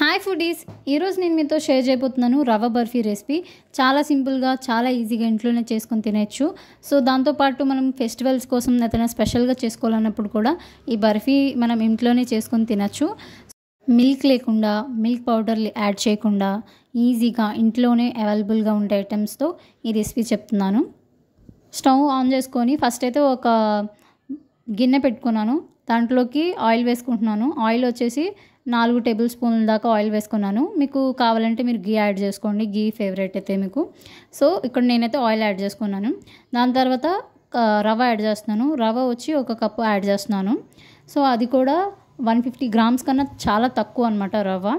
hi foodies ఈరోజు నేను మీతో షేర్ చేయబోతున్నాను రవ బర్ఫీ రెసిపీ చాలా సింపుల్గా చాలా ఈజీగా ఇంట్లోనే చేసుకొని తినచ్చు సో దాంతోపాటు మనం ఫెస్టివల్స్ కోసం ఏదైనా స్పెషల్గా చేసుకోవాలన్నప్పుడు కూడా ఈ బర్ఫీ మనం ఇంట్లోనే చేసుకొని తినచ్చు మిల్క్ లేకుండా మిల్క్ పౌడర్ యాడ్ చేయకుండా ఈజీగా ఇంట్లోనే అవైలబుల్గా ఉండే ఐటమ్స్తో ఈ రెసిపీ చెప్తున్నాను స్టవ్ ఆన్ చేసుకొని ఫస్ట్ అయితే ఒక గిన్నె పెట్టుకున్నాను దాంట్లోకి ఆయిల్ వేసుకుంటున్నాను ఆయిల్ వచ్చేసి నాలుగు టేబుల్ స్పూన్ల దాకా ఆయిల్ వేసుకున్నాను మీకు కావాలంటే మీరు గీ యాడ్ చేసుకోండి గీ ఫేవరెట్ అయితే మీకు సో ఇక్కడ నేనైతే ఆయిల్ యాడ్ చేసుకున్నాను దాని తర్వాత రవ యాడ్ చేస్తున్నాను రవ వచ్చి ఒక కప్పు యాడ్ చేస్తున్నాను సో అది కూడా వన్ ఫిఫ్టీ గ్రామ్స్ కన్నా చాలా తక్కువ అనమాట రవ్వ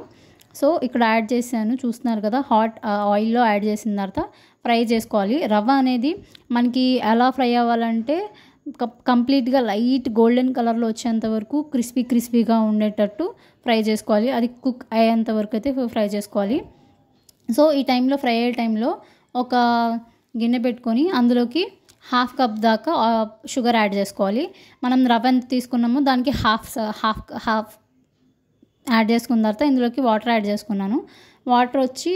సో ఇక్కడ యాడ్ చేశాను చూస్తున్నారు కదా హాట్ ఆయిల్లో యాడ్ చేసిన తర్వాత ఫ్రై చేసుకోవాలి రవ్వ అనేది మనకి ఎలా ఫ్రై అవ్వాలంటే కంప్లీట్గా లైట్ గోల్డెన్ కలర్లో వచ్చేంత వరకు క్రిస్పీ క్రిస్పీగా ఉండేటట్టు ఫ్రై చేసుకోవాలి అది కుక్ అయ్యేంత వరకు అయితే ఫ్రై చేసుకోవాలి సో ఈ టైంలో ఫ్రై అయ్యే టైంలో ఒక గిన్నె పెట్టుకొని అందులోకి హాఫ్ కప్ దాకా షుగర్ యాడ్ చేసుకోవాలి మనం రవ్వ ఎంత తీసుకున్నామో దానికి హాఫ్ హాఫ్ హాఫ్ యాడ్ చేసుకున్న తర్వాత ఇందులోకి వాటర్ యాడ్ చేసుకున్నాను వాటర్ వచ్చి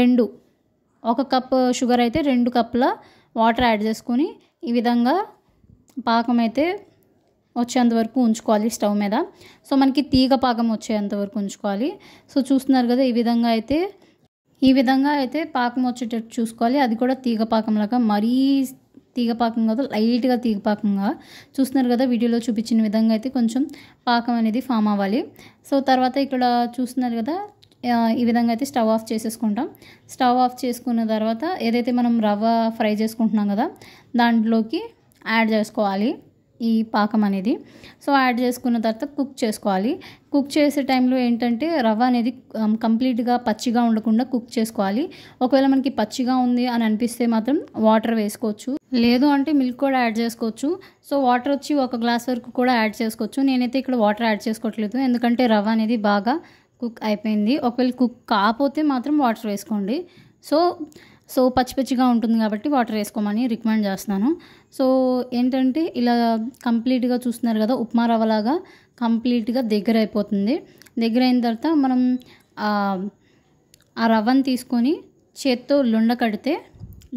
రెండు ఒక కప్ షుగర్ అయితే రెండు కప్పుల వాటర్ యాడ్ చేసుకొని ఈ విధంగా పాకం అయితే వచ్చేంత వరకు ఉంచుకోవాలి స్టవ్ మీద సో మనకి తీగ పాకం వచ్చేంత వరకు ఉంచుకోవాలి సో చూస్తున్నారు కదా ఈ విధంగా అయితే ఈ విధంగా అయితే పాకం వచ్చేటట్టు చూసుకోవాలి అది కూడా తీగ పాకంలాగా మరీ తీగ పాకం కాదు లైట్గా తీగ పాకంగా చూస్తున్నారు కదా వీడియోలో చూపించిన విధంగా అయితే కొంచెం పాకం అనేది ఫామ్ అవ్వాలి సో తర్వాత ఇక్కడ చూస్తున్నారు కదా ఈ విధంగా అయితే స్టవ్ ఆఫ్ చేసేసుకుంటాం స్టవ్ ఆఫ్ చేసుకున్న తర్వాత ఏదైతే మనం రవ్వ ఫ్రై చేసుకుంటున్నాం కదా దాంట్లోకి యాడ్ చేసుకోవాలి ఈ పాకం అనేది సో యాడ్ చేసుకున్న తర్వాత కుక్ చేసుకోవాలి కుక్ చేసే టైంలో ఏంటంటే రవ్వ అనేది కంప్లీట్గా పచ్చిగా ఉండకుండా కుక్ చేసుకోవాలి ఒకవేళ మనకి పచ్చిగా ఉంది అని అనిపిస్తే మాత్రం వాటర్ వేసుకోవచ్చు లేదు అంటే మిల్క్ కూడా యాడ్ చేసుకోవచ్చు సో వాటర్ వచ్చి ఒక గ్లాస్ వరకు కూడా యాడ్ చేసుకోవచ్చు నేనైతే ఇక్కడ వాటర్ యాడ్ చేసుకోవట్లేదు ఎందుకంటే రవ్వ అనేది బాగా కుక్ అయిపోయింది ఒకవేళ కుక్ కాకపోతే మాత్రం వాటర్ వేసుకోండి సో సో పచ్చి పచ్చిగా ఉంటుంది కాబట్టి వాటర్ వేసుకోమని రికమెండ్ చేస్తున్నాను సో ఏంటంటే ఇలా కంప్లీట్గా చూస్తున్నారు కదా ఉప్మా రవ్వలాగా కంప్లీట్గా దగ్గర అయిపోతుంది దగ్గర అయిన తర్వాత మనం ఆ రవ్వను తీసుకొని చేత్తో లుండ కడితే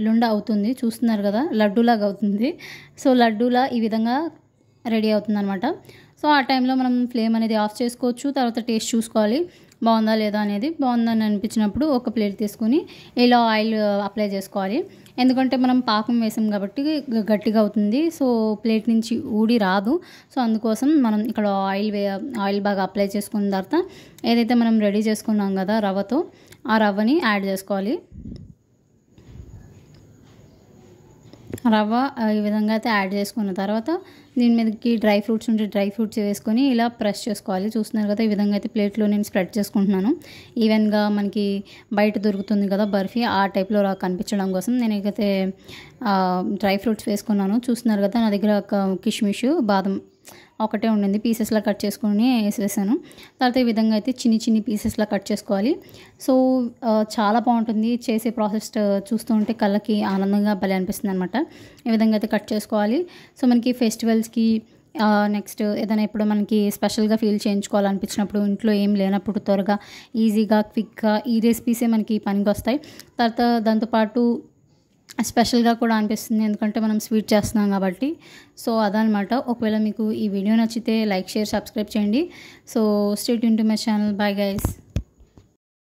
లుండ అవుతుంది చూస్తున్నారు కదా లడ్డూలాగా అవుతుంది సో లడ్డూలా ఈ విధంగా రెడీ అవుతుంది అనమాట సో ఆ టైంలో మనం ఫ్లేమ్ అనేది ఆఫ్ చేసుకోవచ్చు తర్వాత టేస్ట్ చూసుకోవాలి బాగుందా లేదా అనేది బాగుందని అనిపించినప్పుడు ఒక ప్లేట్ తీసుకుని ఇలా ఆయిల్ అప్లై చేసుకోవాలి ఎందుకంటే మనం పాకం వేసాం కాబట్టి గట్టిగా అవుతుంది సో ప్లేట్ నుంచి ఊడి రాదు సో అందుకోసం మనం ఇక్కడ ఆయిల్ వే ఆయిల్ బాగా అప్లై చేసుకున్న తర్వాత ఏదైతే మనం రెడీ చేసుకున్నాం కదా రవ్వతో ఆ రవ్వని యాడ్ చేసుకోవాలి రవ్వ ఈ విధంగా అయితే యాడ్ చేసుకున్న తర్వాత దీని మీదకి డ్రై ఫ్రూట్స్ ఉంటే డ్రై ఫ్రూట్స్ వేసుకొని ఇలా ప్రెస్ చేసుకోవాలి చూస్తున్నారు కదా ఈ విధంగా అయితే ప్లేట్లో నేను స్ప్రెడ్ చేసుకుంటున్నాను ఈవెన్గా మనకి బయట దొరుకుతుంది కదా బర్ఫీ ఆ టైప్లో కనిపించడం కోసం నేను డ్రై ఫ్రూట్స్ వేసుకున్నాను చూస్తున్నారు కదా నా దగ్గర కిష్మిష్ బాదం ఒకటే ఉండింది పీసెస్లా కట్ చేసుకుని వేసేసాను తర్వాత ఈ విధంగా అయితే చిన్ని చిన్ని పీసెస్లా కట్ చేసుకోవాలి సో చాలా బాగుంటుంది చేసే ప్రాసెస్ చూస్తూ ఉంటే కళ్ళకి ఆనందంగా భలే అనిపిస్తుంది అనమాట ఈ విధంగా అయితే కట్ చేసుకోవాలి సో మనకి ఫెస్టివల్స్కి నెక్స్ట్ ఏదైనా ఇప్పుడు మనకి స్పెషల్గా ఫీల్ చేయించుకోవాలనిపించినప్పుడు ఇంట్లో ఏం లేనప్పుడు త్వరగా ఈజీగా క్విక్గా ఈ రెసిపీసే మనకి పనికి వస్తాయి తర్వాత దాంతోపాటు స్పెషల్గా కూడా అనిపిస్తుంది ఎందుకంటే మనం స్వీట్ చేస్తున్నాం కాబట్టి సో అదనమాట ఒకవేళ మీకు ఈ వీడియో నచ్చితే లైక్ షేర్ సబ్స్క్రైబ్ చేయండి so stay tuned to my channel bye guys